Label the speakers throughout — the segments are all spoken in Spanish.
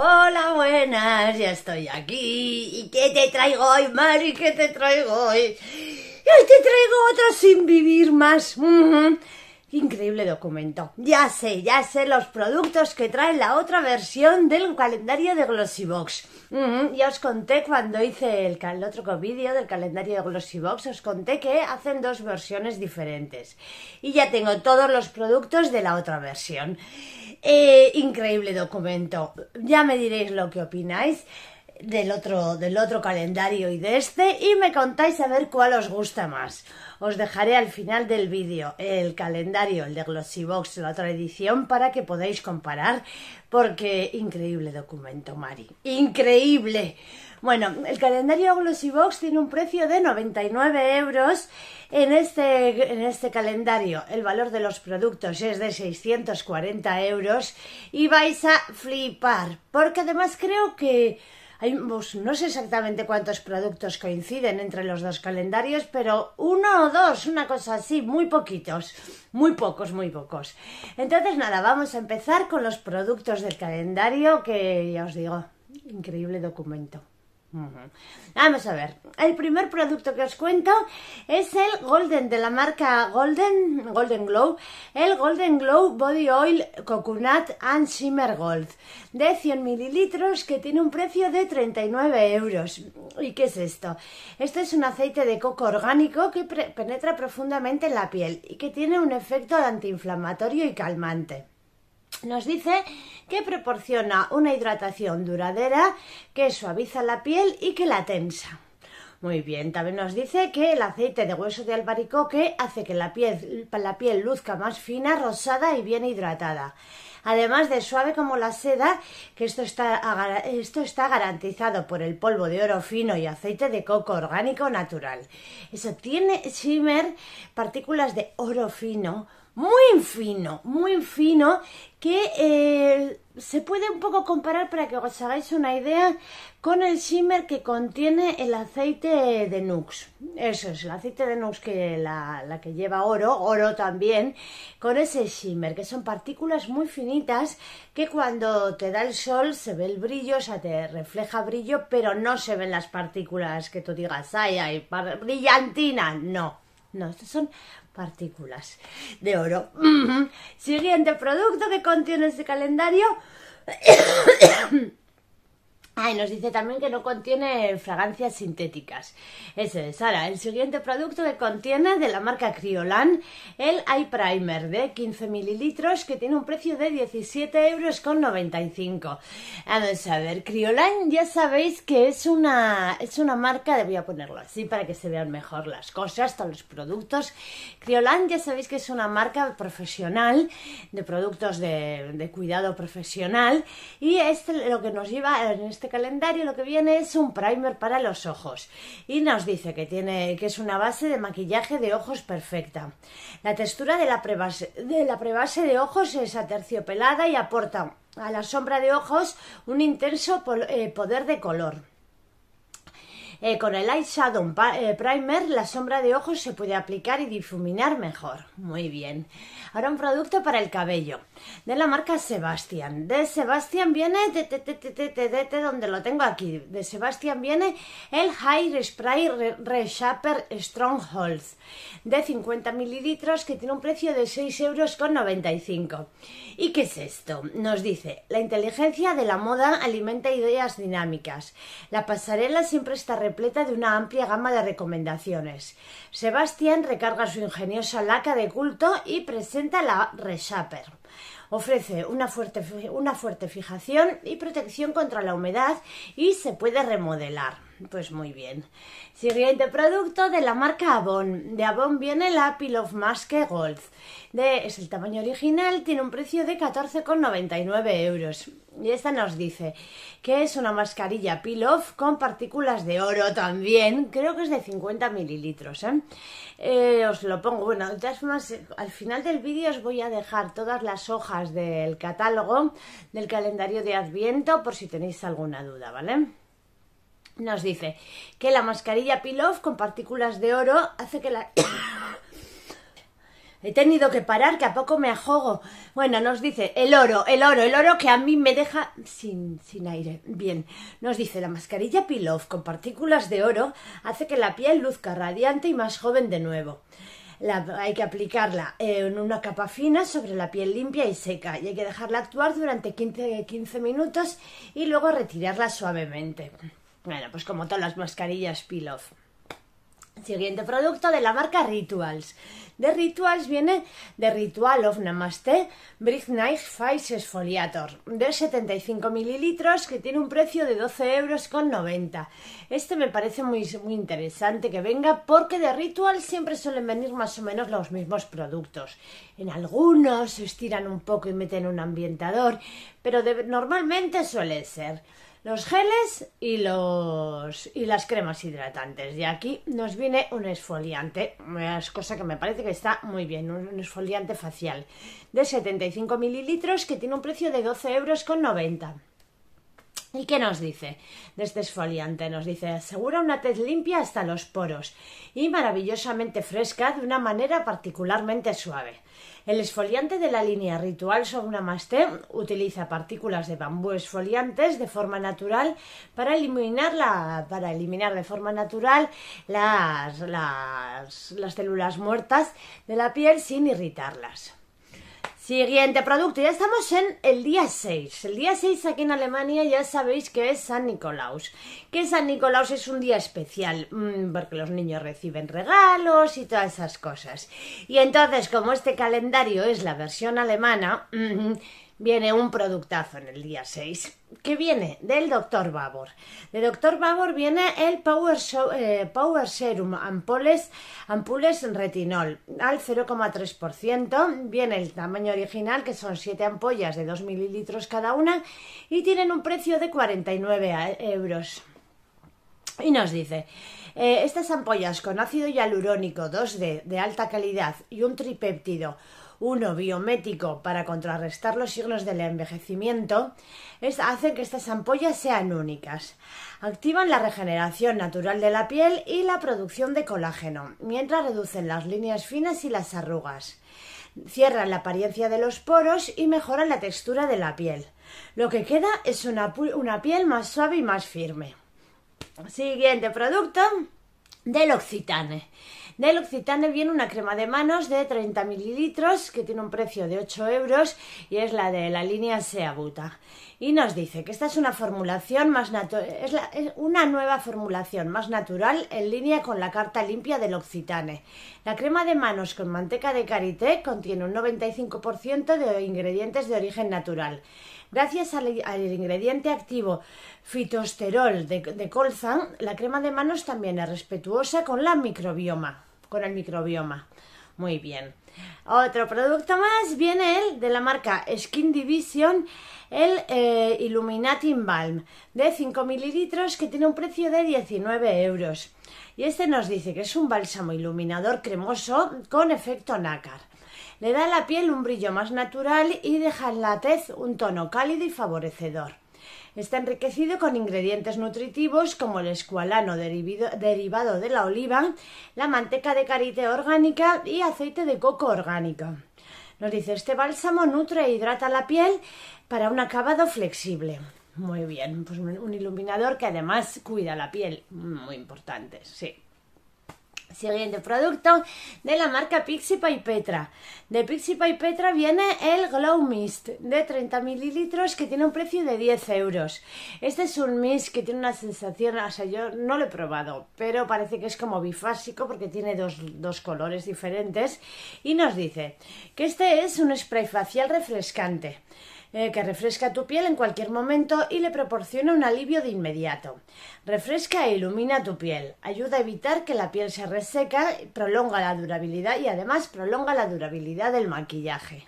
Speaker 1: Hola, buenas, ya estoy aquí. ¿Y qué te traigo hoy, Mari? ¿Qué te traigo hoy? Hoy te traigo otra sin vivir más. Increíble documento. Ya sé, ya sé los productos que trae la otra versión del calendario de Glossybox. Ya os conté cuando hice el, otro vídeo del calendario de Glossybox, os conté que hacen dos versiones diferentes. Y ya tengo todos los productos de la otra versión. Eh, increíble documento. Ya me diréis lo que opináis del otro, del otro calendario y de este y me contáis a ver cuál os gusta más. Os dejaré al final del vídeo el calendario, el de Glossybox, la otra edición, para que podáis comparar, porque increíble documento, Mari. ¡Increíble! Bueno, el calendario Glossybox tiene un precio de 99 euros. En este, en este calendario el valor de los productos es de 640 euros y vais a flipar, porque además creo que pues, no sé exactamente cuántos productos coinciden entre los dos calendarios, pero uno o dos, una cosa así, muy poquitos, muy pocos, muy pocos. Entonces, nada, vamos a empezar con los productos del calendario, que ya os digo, increíble documento. Vamos a ver, el primer producto que os cuento es el Golden de la marca Golden, Golden Glow, el Golden Glow Body Oil Coconut and Shimmer Gold de 100 mililitros que tiene un precio de 39 euros. ¿Y qué es esto? Este es un aceite de coco orgánico que penetra profundamente en la piel y que tiene un efecto antiinflamatorio y calmante nos dice que proporciona una hidratación duradera que suaviza la piel y que la tensa. Muy bien, también nos dice que el aceite de hueso de albaricoque hace que la piel, luzca más fina, rosada y bien hidratada. Además de suave como la seda, que esto está, esto está garantizado por el polvo de oro fino y aceite de coco orgánico natural. Eso tiene shimmer, partículas de oro fino, muy fino, muy fino, que eh, se puede un poco comparar para que os hagáis una idea con el shimmer que contiene el aceite de Nux. Eso es, el aceite de Nux que la, que lleva oro, oro también, con ese shimmer, que son partículas muy finitas que cuando te da el sol se ve el brillo, o sea, te refleja brillo, pero no se ven las partículas que tú digas, ay, ay, brillantina, no. No, estos son partículas de oro. Siguiente producto que contiene este calendario Ah, nos dice también que no contiene fragancias sintéticas. Ese es, Sara. El siguiente producto que contiene de la marca Criolan, el Eye Primer de 15 mililitros que tiene un precio de 17,95 euros. Vamos a ver, Criolan ya sabéis que es una, es una marca, de, voy a ponerlo así para que se vean mejor las cosas, todos los productos. Criolan ya sabéis que es una marca profesional de productos de, de cuidado profesional y es lo que nos lleva en este este calendario lo que viene es un primer para los ojos y nos dice que tiene que es una base de maquillaje de ojos perfecta. La textura de la prebase de, la prebase de ojos es aterciopelada y aporta a la sombra de ojos un intenso eh, poder de color. Eh, con el eyeshadow eh, Primer la sombra de ojos se puede aplicar y difuminar mejor. Muy bien. Ahora un producto para el cabello de la marca Sebastian. De Sebastian viene, de, donde lo tengo aquí, de Sebastian viene el High Spray Reshaper Strongholds de 50 mililitros que tiene un precio de 6,95 euros. ¿Y qué es esto? Nos dice, la inteligencia de la moda alimenta ideas dinámicas. La pasarela siempre está repleta de una amplia gama de recomendaciones. Sebastián recarga su ingeniosa laca de culto y presenta la Reshaper. Ofrece una fuerte fijación y protección contra la humedad y se puede remodelar. Pues muy bien. Siguiente producto de la marca Avon. De Avon viene la Peel off que Gold. es el tamaño original, tiene un precio de 14,99 euros. Y esta nos dice que es una mascarilla peel off con partículas de oro también. Creo que es de 50 mililitros. ¿eh? ¿eh? os lo pongo. Bueno, de al final del vídeo os voy a dejar todas las hojas del catálogo del calendario de Adviento por si tenéis alguna duda, ¿vale? Nos dice que la mascarilla Pilov con partículas de oro hace que la... He tenido que parar, que a poco me ahogo. Bueno, nos dice el oro, el oro, el oro que a mí me deja sin, sin aire. Bien, nos dice la mascarilla Pilov con partículas de oro hace que la piel luzca radiante y más joven de nuevo. hay que aplicarla eh, en una capa fina sobre la piel limpia y seca y hay que dejarla actuar durante 15, 15 minutos y luego retirarla suavemente. Bueno, pues como todas las mascarillas off. Siguiente producto de la marca Rituals. De Rituals viene de Ritual of Namaste Brick Night Face Exfoliator de 75 mililitros que tiene un precio de 12,90 euros con Este me parece muy, muy interesante que venga porque de Rituals siempre suelen venir más o menos los mismos productos. En algunos se estiran un poco y meten un ambientador, pero normalmente suele ser los geles y, los, y las cremas hidratantes. Y aquí nos viene un esfoliante, es cosa que me parece que está muy bien, un esfoliante facial de 75 mililitros que tiene un precio de 12,90 euros. ¿Y qué nos dice de este esfoliante? Nos dice, asegura una tez limpia hasta los poros y maravillosamente fresca de una manera particularmente suave. El esfoliante de la línea ritual Sognamaste utiliza partículas de bambú esfoliantes de forma natural para eliminar, la, para eliminar de forma natural las, las, las células muertas de la piel sin irritarlas. Siguiente producto, ya estamos en el día 6. El día 6 aquí en Alemania ya sabéis que es San Nicolaus. Que San Nicolaus es un día especial mm, porque los niños reciben regalos y todas esas cosas. Y entonces, como este calendario es la versión alemana, mm, viene un productazo en el día 6, que viene del Dr. Babor. De Dr. Babor viene el Power, eh, Power Serum ampules Retinol al 0,3%. Viene el tamaño original, que son 7 ampollas de 2 mililitros cada una, y tienen un precio de 49 euros. Y nos dice, eh, estas ampollas con ácido hialurónico 2D de alta calidad y un tripéptido 1 biomético para contrarrestar los signos del envejecimiento, hacen que estas ampollas sean únicas. Activan la regeneración natural de la piel y la producción de colágeno, mientras reducen las líneas finas y las arrugas. Cierran la apariencia de los poros y mejoran la textura de la piel. Lo que queda es una piel más suave y más firme. Siguiente producto del Occitane. Del Occitane viene una crema de manos de 30 mililitros que tiene un precio de 8 euros y es la de la línea Seabuta. Y nos dice que esta es una formulación más es una nueva formulación más natural en línea con la carta limpia del Occitane. La crema de manos con manteca de karité contiene un 95% de ingredientes de origen natural. Gracias al, ingrediente activo fitosterol de, colza, la crema de manos también es respetuosa con el microbioma. Muy bien. Otro producto más viene el de la marca Skin Division, el eh, Illuminating Balm de 5 mililitros que tiene un precio de 19 euros. Y este nos dice que es un bálsamo iluminador cremoso con efecto nácar le da a la piel un brillo más natural y deja en la tez un tono cálido y favorecedor. Está enriquecido con ingredientes nutritivos como el escualano derivado de la oliva, la manteca de karité orgánica y aceite de coco orgánico. Nos dice, este bálsamo nutre e hidrata la piel para un acabado flexible. Muy bien, pues un iluminador que además cuida la piel, muy importante, sí. Siguiente producto de la marca Pixi Pie Petra. De Pixi Pie Petra viene el Glow Mist de 30 mililitros que tiene un precio de 10 euros. Este es un mist que tiene una sensación, o sea, yo no lo he probado, pero parece que es como bifásico porque tiene dos colores diferentes. Y nos dice que este es un spray facial refrescante. Eh, que refresca tu piel en cualquier momento y le proporciona un alivio de inmediato. Refresca e ilumina tu piel, ayuda a evitar que la piel se reseca, prolonga la durabilidad y además prolonga la durabilidad del maquillaje.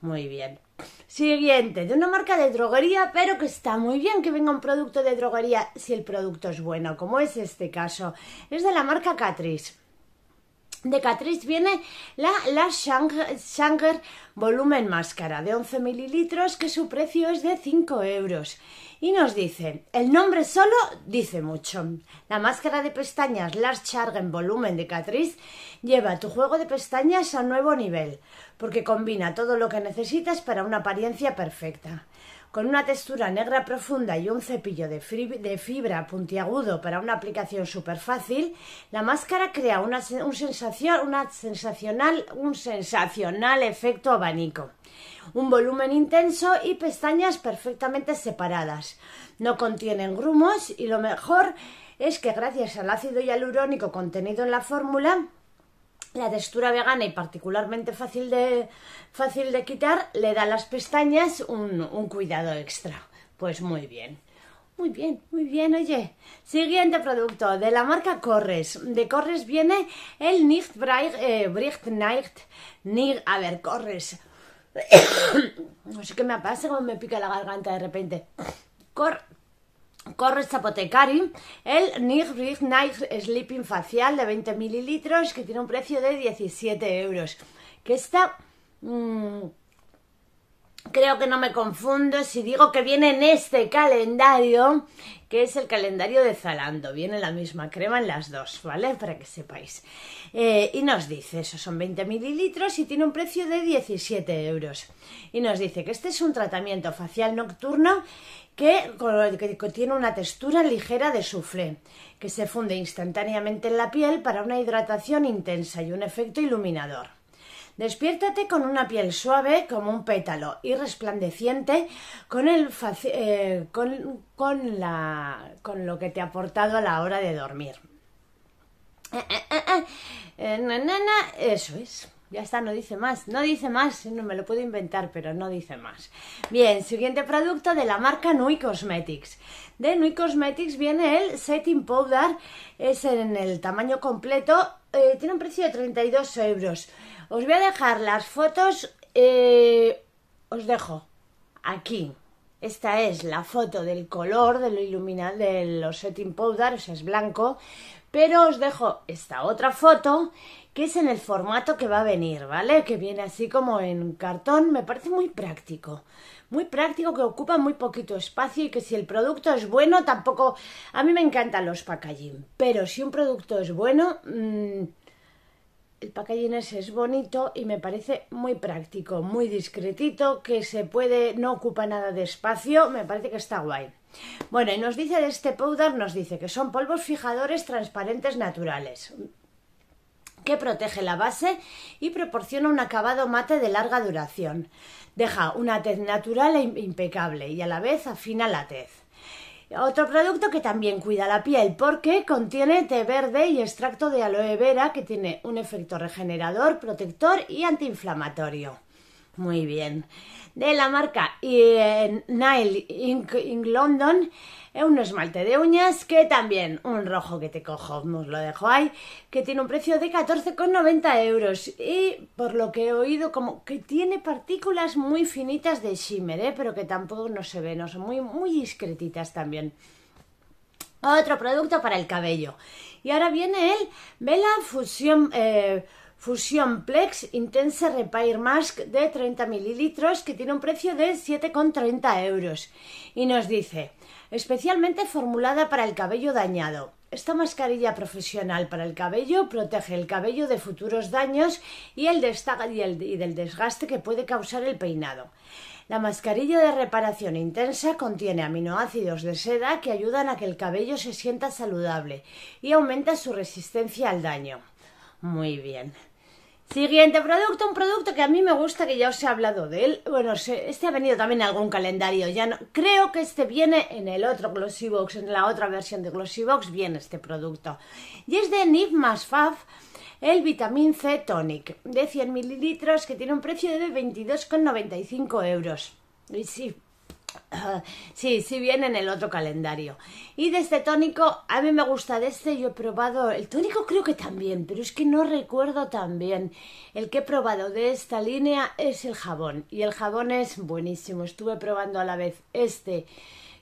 Speaker 1: Muy bien. Siguiente, de una marca de droguería, pero que está muy bien que venga un producto de droguería si el producto es bueno, como es este caso. Es de la marca Catrice. De Catrice viene la La Shanger, Volumen Máscara de 11 mililitros que su precio es de 5 euros. Y nos dice, el nombre solo dice mucho. La máscara de pestañas Lars Chargen Volumen de Catrice lleva tu juego de pestañas a un nuevo nivel, porque combina todo lo que necesitas para una apariencia perfecta con una textura negra profunda y un cepillo de, fibra puntiagudo para una aplicación súper fácil, la máscara crea sensacional, un sensacional efecto abanico. Un volumen intenso y pestañas perfectamente separadas. No contienen grumos y lo mejor es que gracias al ácido hialurónico contenido en la fórmula, la textura vegana y particularmente fácil de, fácil de quitar le da a las pestañas un, cuidado extra. Pues muy bien. Muy bien, muy bien, oye. Siguiente producto, de la marca Corres. De Corres viene el Nicht Bright, eh, Night, a ver, Corres. no sé qué me pasa, me pica la garganta de repente. Cor Corre Zapotecari, el Night Rig Night Sleeping Facial de 20 mililitros que tiene un precio de 17 euros. Que está... Mm, creo que no me confundo si digo que viene en este calendario, que es el calendario de Zalando. Viene la misma crema en las dos, ¿vale? Para que sepáis. Eh, y nos dice, eso son 20 mililitros y tiene un precio de 17 euros. Y nos dice que este es un tratamiento facial nocturno que, que tiene una textura ligera de sufre, que se funde instantáneamente en la piel para una hidratación intensa y un efecto iluminador. Despiértate con una piel suave como un pétalo y resplandeciente con, el eh, con, con, la, con lo que te ha aportado a la hora de dormir. Eh, eh, eso es. Ya está, no dice más. No dice más, no me lo puedo inventar, pero no dice más. Bien, siguiente producto de la marca Nui Cosmetics. De Nui Cosmetics viene el Setting Powder. Es en el tamaño completo eh, tiene un precio de 32 euros. Os voy a dejar las fotos, eh, os dejo aquí. Esta es la foto del color de lo iluminado de los setting powder, es blanco. Pero os dejo esta otra foto, que es en el formato que va a venir, ¿vale? Que viene así como en cartón, me parece muy práctico muy práctico, que ocupa muy poquito espacio y que si el producto es bueno, tampoco... A mí me encantan los packaging, pero si un producto es bueno, mm, el packaging ese es bonito y me parece muy práctico, muy discretito, que se puede, no ocupa nada de espacio, me parece que está guay. Bueno, y nos dice de este powder, nos dice que son polvos fijadores transparentes naturales que protege la base y proporciona un acabado mate de larga duración. Deja una tez natural e impecable y a la vez afina la tez. Otro producto que también cuida la piel porque contiene té verde y extracto de aloe vera que tiene un efecto regenerador, protector y antiinflamatorio. Muy bien. De la marca eh, Nile Inc. in London, eh, un esmalte de uñas que también, un rojo que te cojo, os lo dejo ahí, que tiene un precio de 14,90 euros. Y por lo que he oído, como que tiene partículas muy finitas de shimmer, eh, pero que tampoco no se ven, son muy, muy discretitas también. Otro producto para el cabello. Y ahora viene el Vela Fusión. Eh, Fusion Plex Intense Repair Mask de 30 mililitros que tiene un precio de 7,30 euros. Y nos dice, especialmente formulada para el cabello dañado. Esta mascarilla profesional para el cabello protege el cabello de futuros daños y, el, y del desgaste que puede causar el peinado. La mascarilla de reparación intensa contiene aminoácidos de seda que ayudan a que el cabello se sienta saludable y aumenta su resistencia al daño. Muy bien. Siguiente producto, un producto que a mí me gusta, que ya os he hablado de él. Bueno, este ha venido también en algún calendario, ya no. Creo que este viene en el otro Glossy Box, en la otra versión de Glossy Box viene este producto. Y es de NIF Fave el Vitamin C Tonic, de 100 mililitros, que tiene un precio de 22,95 euros. Y sí, Sí, sí viene en el otro calendario. Y de este tónico, a mí me gusta de este, yo he probado, el tónico creo que también, pero es que no recuerdo también, El que he probado de esta línea es el jabón, y el jabón es buenísimo. Estuve probando a la vez este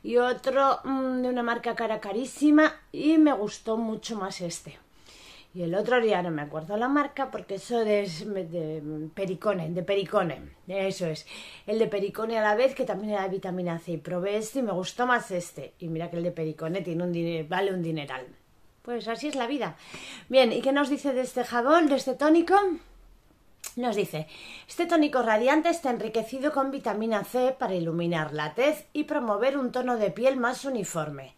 Speaker 1: y otro mm, de una marca cara carísima, y me gustó mucho más este. Y el otro día no me acuerdo la marca porque eso es de pericone, de pericone, eso es. El de pericone a la vez que también era de vitamina C. Y probé este y me gustó más este. Y mira que el de pericone tiene un vale un dineral. Pues así es la vida. Bien, ¿y qué nos dice de este jabón, de este tónico? Nos dice, este tónico radiante está enriquecido con vitamina C para iluminar la tez y promover un tono de piel más uniforme.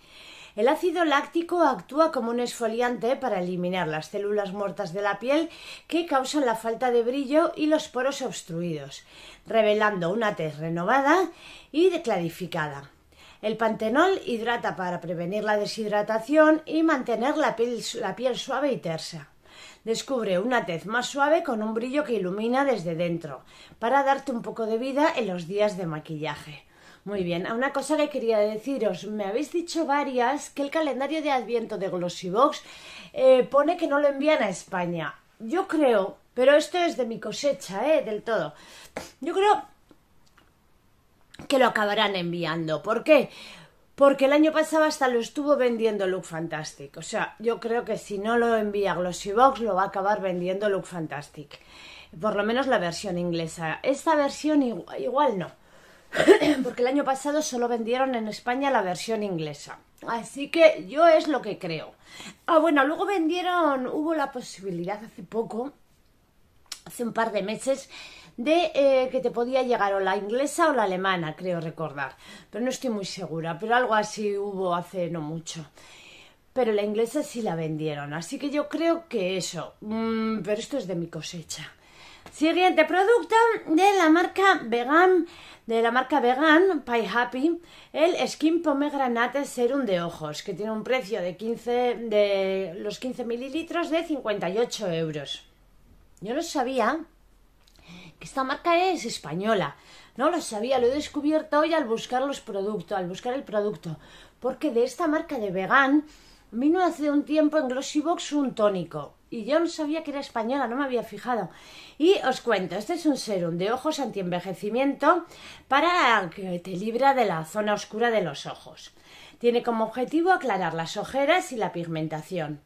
Speaker 1: El ácido láctico actúa como un esfoliante para eliminar las células muertas de la piel que causan la falta de brillo y los poros obstruidos, revelando una tez renovada y clarificada. El pantenol hidrata para prevenir la deshidratación y mantener la piel, la piel suave y tersa. Descubre una tez más suave con un brillo que ilumina desde dentro, para darte un poco de vida en los días de maquillaje. Muy bien, a ah, una cosa que quería deciros, me habéis dicho varias que el calendario de Adviento de Glossybox eh, pone que no lo envían a España. Yo creo, pero esto es de mi cosecha, ¿eh? Del todo. Yo creo que lo acabarán enviando. ¿Por qué? Porque el año pasado hasta lo estuvo vendiendo Look Fantastic. O sea, yo creo que si no lo envía Glossybox lo va a acabar vendiendo Look Fantastic. Por lo menos la versión inglesa. Esta versión igual no. porque el año pasado solo vendieron en España la versión inglesa. Así que yo es lo que creo. Ah, bueno, luego vendieron, hubo la posibilidad hace poco, hace un par de meses, de eh, que te podía llegar o la inglesa o la alemana, creo recordar. Pero no estoy muy segura, pero algo así hubo hace no mucho. Pero la inglesa sí la vendieron, así que yo creo que eso. Mm, pero esto es de mi cosecha. Siguiente producto de la marca Vegan, de la marca Vegan Pie Happy, el Skin Pomegranate Serum de Ojos, que tiene un precio de 15, de los 15 mililitros de 58 euros. Yo no sabía que esta marca es española. No lo sabía, lo he descubierto hoy al buscar los productos, al buscar el producto. Porque de esta marca de Vegan vino hace un tiempo en Glossybox un tónico y yo no sabía que era española, no me había fijado. Y os cuento, este es un serum de ojos antienvejecimiento para que te libra de la zona oscura de los ojos. Tiene como objetivo aclarar las ojeras y la pigmentación.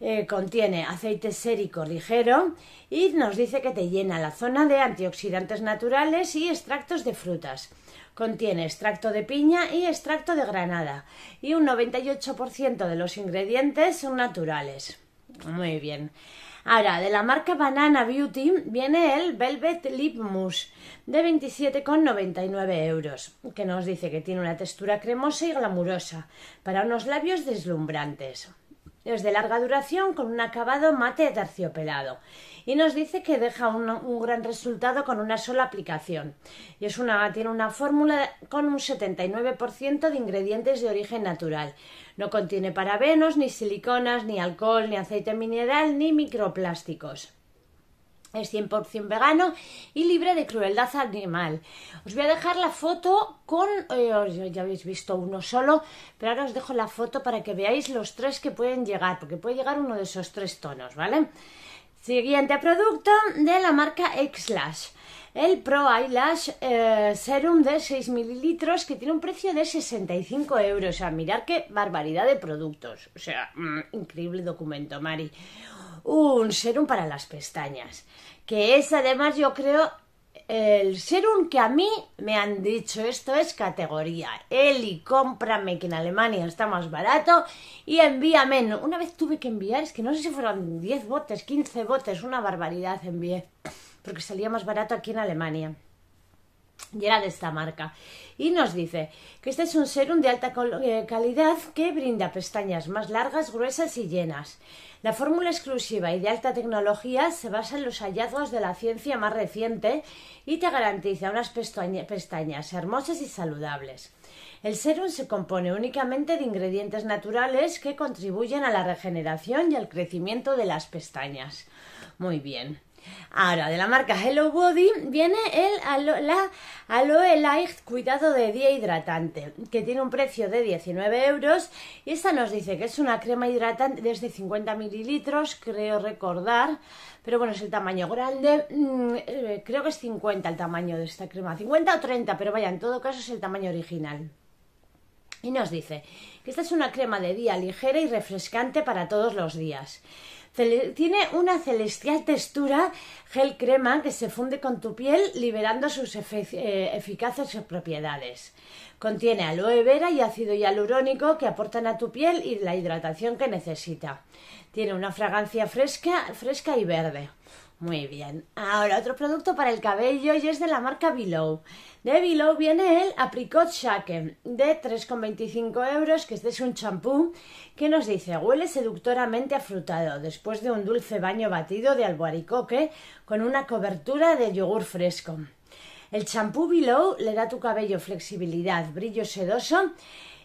Speaker 1: Eh, contiene aceite sérico ligero y nos dice que te llena la zona de antioxidantes naturales y extractos de frutas. Contiene extracto de piña y extracto de granada y un 98% de los ingredientes son naturales. Muy bien. Ahora, de la marca Banana Beauty viene el Velvet Lip Mousse de 27,99 euros, que nos dice que tiene una textura cremosa y glamurosa para unos labios deslumbrantes. Es de larga duración con un acabado mate terciopelado. Y nos dice que deja un, gran resultado con una sola aplicación. Y es una, tiene una fórmula con un 79% de ingredientes de origen natural. No contiene parabenos, ni siliconas, ni alcohol, ni aceite mineral, ni microplásticos es 100% vegano y libre de crueldad animal. Os voy a dejar la foto con, eh, ya habéis visto uno solo, pero ahora os dejo la foto para que veáis los tres que pueden llegar, porque puede llegar uno de esos tres tonos, ¿vale? Siguiente producto de la marca Xlash. El Pro Eyelash eh, Serum de 6 mililitros que tiene un precio de 65 euros. O sea, mirar qué barbaridad de productos. O sea, mm, increíble documento, Mari un serum para las pestañas, que es además yo creo el serum que a mí me han dicho, esto es categoría. Eli, cómprame que en Alemania está más barato y envíame. Una vez tuve que enviar, es que no sé si fueron 10 botes, 15 botes, una barbaridad envié, porque salía más barato aquí en Alemania y era de esta marca. Y nos dice que este es un serum de alta eh, calidad que brinda pestañas más largas, gruesas y llenas. La fórmula exclusiva y de alta tecnología se basa en los hallazgos de la ciencia más reciente y te garantiza unas pestañas hermosas y saludables. El serum se compone únicamente de ingredientes naturales que contribuyen a la regeneración y al crecimiento de las pestañas. Muy bien. Ahora, de la marca Hello Body viene el la Aloe Light Cuidado de Día Hidratante, que tiene un precio de 19 euros. Y esta nos dice que es una crema hidratante desde 50 mililitros, creo recordar. Pero bueno, es el tamaño grande. Mm, eh, creo que es 50 el tamaño de esta crema. 50 o 30, pero vaya, en todo caso es el tamaño original. Y nos dice que esta es una crema de día ligera y refrescante para todos los días. Tiene una celestial textura gel crema que se funde con tu piel liberando sus eh, eficaces propiedades. Contiene aloe vera y ácido hialurónico que aportan a tu piel y la hidratación que necesita. Tiene una fragancia fresca, fresca y verde. Muy bien. Ahora, otro producto para el cabello y es de la marca Below. De Below viene el Apricot Shake de 3,25 euros, que este es un champú que nos dice huele seductoramente afrutado después de un dulce baño batido de albuaricoque con una cobertura de yogur fresco. El champú Below le da a tu cabello flexibilidad, brillo sedoso,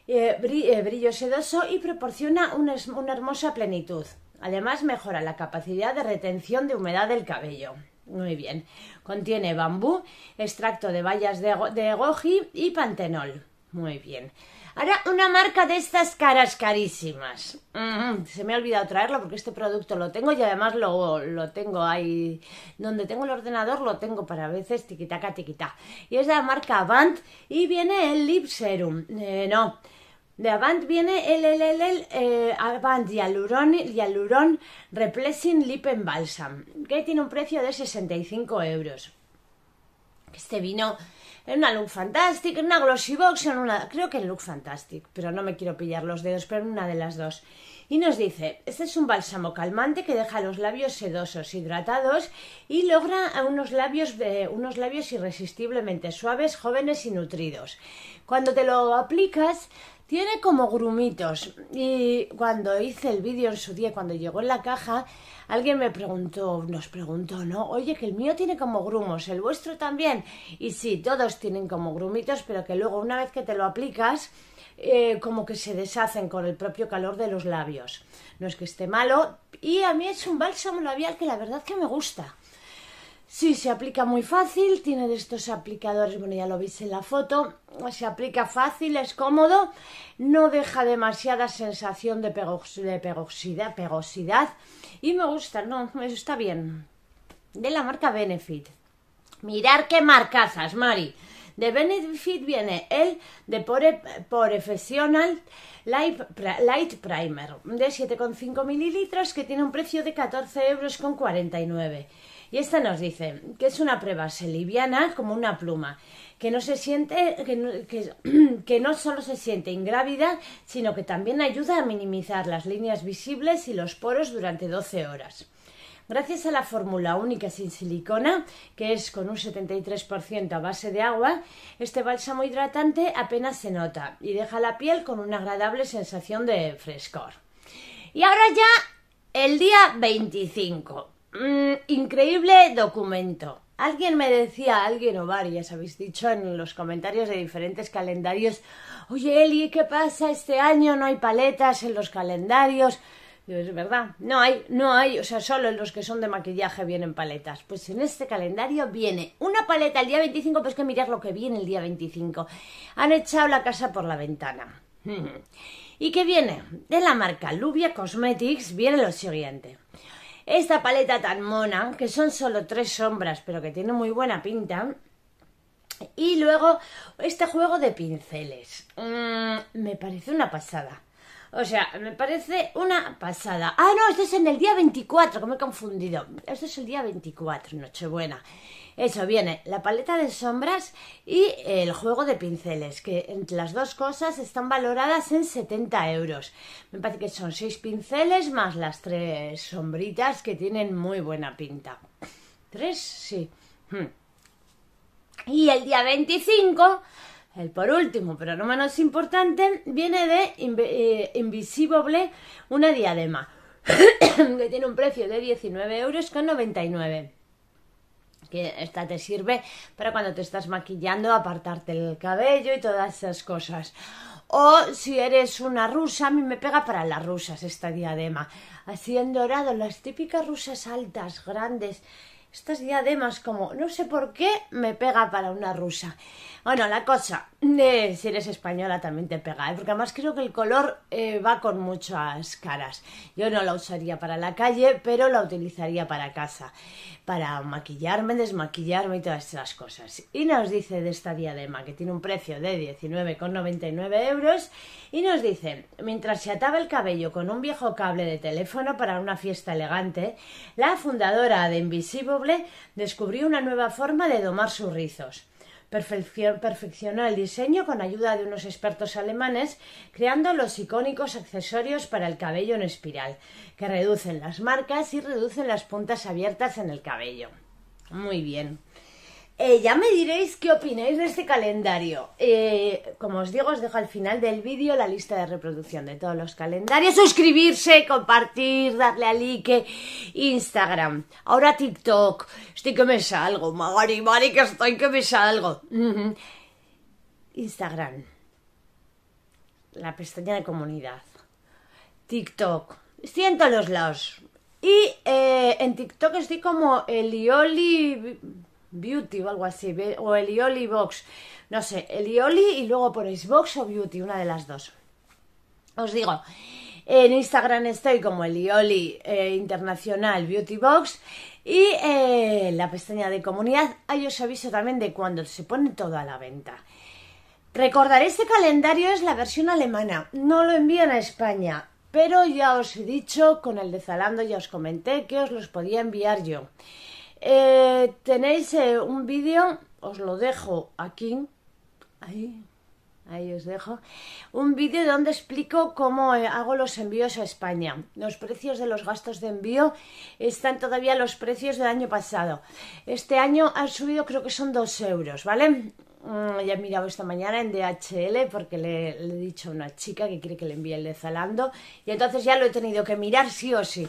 Speaker 1: eh, eh, brillo sedoso y proporciona una hermosa plenitud. Además mejora la capacidad de retención de humedad del cabello. Muy bien. Contiene bambú, extracto de bayas de, goji y pantenol. Muy bien. Ahora, una marca de estas caras carísimas. Mm, se me ha olvidado traerlo porque este producto lo tengo y además lo, tengo ahí. Donde tengo el ordenador lo tengo para veces tiquitaca tiquita. Y es de la marca Avant y viene el Lip Serum. Eh, no, de Avant viene el, el, el, eh, Avant Hyaluron, Hyaluron Replacing Lip Balsam, que tiene un precio de 65 euros. Este vino en una Look Fantastic, en una Glossy Box, en una. Creo que en Look Fantastic, pero no me quiero pillar los dedos, pero en una de las dos. Y nos dice: Este es un bálsamo calmante que deja los labios sedosos, hidratados y logra unos labios, unos labios irresistiblemente suaves, jóvenes y nutridos. Cuando te lo aplicas, tiene como grumitos. Y cuando hice el vídeo en su día, cuando llegó en la caja, alguien me preguntó, nos preguntó, ¿no? Oye, que el mío tiene como grumos, el vuestro también. Y sí, todos tienen como grumitos, pero que luego una vez que te lo aplicas, eh, como que se deshacen con el propio calor de los labios. No es que esté malo. Y a mí es un bálsamo labial que la verdad que me gusta. Sí, se aplica muy fácil, tiene estos aplicadores, bueno ya lo veis en la foto, se aplica fácil, es cómodo, no deja demasiada sensación de, de pegosidad y me gusta, no, eso está bien. De la marca Benefit. Mirar qué marcazas, Mari. De Benefit viene el de Pore, Light, Light Primer de 7,5 mililitros que tiene un precio de 14,49 euros. Y esta nos dice que es una prueba, se liviana como una pluma, que no se siente, que que no solo se siente ingrávida, sino que también ayuda a minimizar las líneas visibles y los poros durante 12 horas. Gracias a la fórmula única sin silicona, que es con un 73% a base de agua, este bálsamo hidratante apenas se nota y deja la piel con una agradable sensación de frescor. Y ahora ya el día 25. Mm, increíble documento. Alguien me decía, alguien o varias habéis dicho en los comentarios de diferentes calendarios, oye Eli, ¿qué pasa? Este año no hay paletas en los calendarios. es verdad, no hay, no hay, o sea, solo en los que son de maquillaje vienen paletas. Pues en este calendario viene una paleta el día 25, pero es que mirad lo que viene el día 25. Han echado la casa por la ventana. Mm. ¿Y qué viene? De la marca Lubia Cosmetics viene lo siguiente. Esta paleta tan mona, que son solo tres sombras, pero que tiene muy buena pinta. Y luego este juego de pinceles. Mm, me parece una pasada. O sea, me parece una pasada. Ah, no, Esto es en el día 24, que me he confundido. Esto es el día 24, Nochebuena. Eso viene, la paleta de sombras y el juego de pinceles, que entre las dos cosas están valoradas en 70 euros. Me parece que son 6 pinceles más las 3 sombritas que tienen muy buena pinta. ¿Tres? Sí. Hmm. Y el día 25 el por último, pero no menos importante, viene de eh, Invisible una diadema, que tiene un precio de 19,99 euros. Que esta te sirve para cuando te estás maquillando, apartarte el cabello y todas esas cosas. O si eres una rusa, a mí me pega para las rusas esta diadema. Así en dorado, las típicas rusas altas, grandes, estas diademas como, no sé por qué, me pega para una rusa. Bueno, la cosa, de si eres española también te pega, ¿eh? porque además creo que el color eh, va con muchas caras. Yo no la usaría para la calle, pero la utilizaría para casa, para maquillarme, desmaquillarme y todas estas cosas. Y nos dice de esta diadema, que tiene un precio de 19,99 euros, y nos dice, mientras se ataba el cabello con un viejo cable de teléfono para una fiesta elegante, la fundadora de Invisivo descubrió una nueva forma de domar sus rizos. Perfeccionó el diseño con ayuda de unos expertos alemanes, creando los icónicos accesorios para el cabello en espiral, que reducen las marcas y reducen las puntas abiertas en el cabello. Muy bien. Eh, ya me diréis qué opináis de este calendario. Eh, como os digo, os dejo al final del vídeo la lista de reproducción de todos los calendarios. Suscribirse, compartir, darle a like, Instagram. Ahora TikTok. Estoy que me salgo. Mari, mari, que estoy que me salgo. Instagram. La pestaña de comunidad. TikTok. siento los lados. Y eh, en TikTok estoy como Elioli Beauty o algo así, o el Box, no sé, el Ioli y luego ponéis Box o Beauty, una de las dos. Os digo, en Instagram estoy como el Ioli eh, Internacional Beauty Box y eh, en la pestaña de comunidad ahí os aviso también de cuando se pone todo a la venta. Recordar, este calendario es la versión alemana, no lo envían a España, pero ya os he dicho con el de Zalando, ya os comenté que os los podía enviar yo. Eh, tenéis eh, un vídeo, os lo dejo aquí, ahí, ahí os dejo, un vídeo donde explico cómo eh, hago los envíos a España. Los precios de los gastos de envío están todavía los precios del año pasado. Este año han subido, creo que son 2 euros, ¿vale? Mm, ya he mirado esta mañana en DHL porque le, le, he dicho a una chica que quiere que le envíe el de Zalando y entonces ya lo he tenido que mirar sí o sí.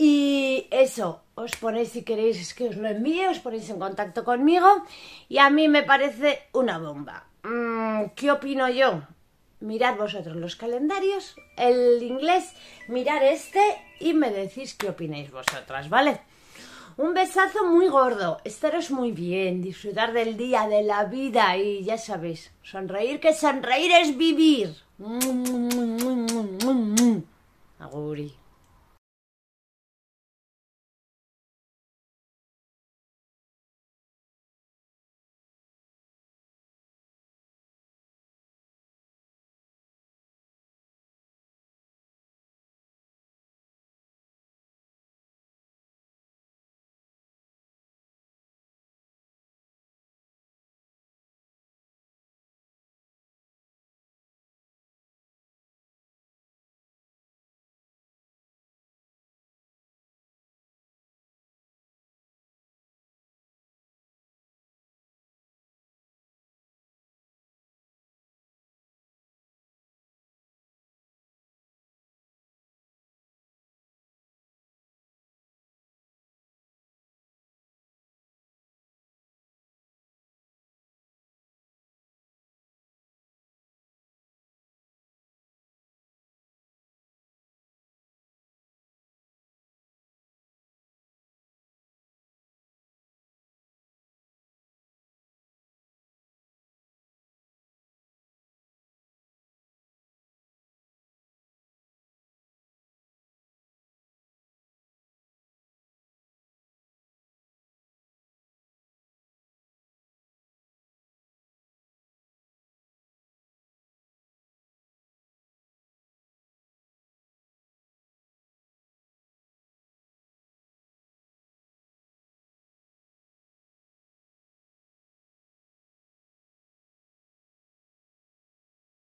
Speaker 1: Y eso, os ponéis si queréis que os lo envíe, os ponéis en contacto conmigo y a mí me parece una bomba. Mm, ¿Qué opino yo? Mirad vosotros los calendarios, el inglés, mirad este y me decís qué opináis vosotras, ¿vale? Un besazo muy gordo, estaros muy bien, disfrutar del día, de la vida y ya sabéis, sonreír que sonreír es vivir. Aguri.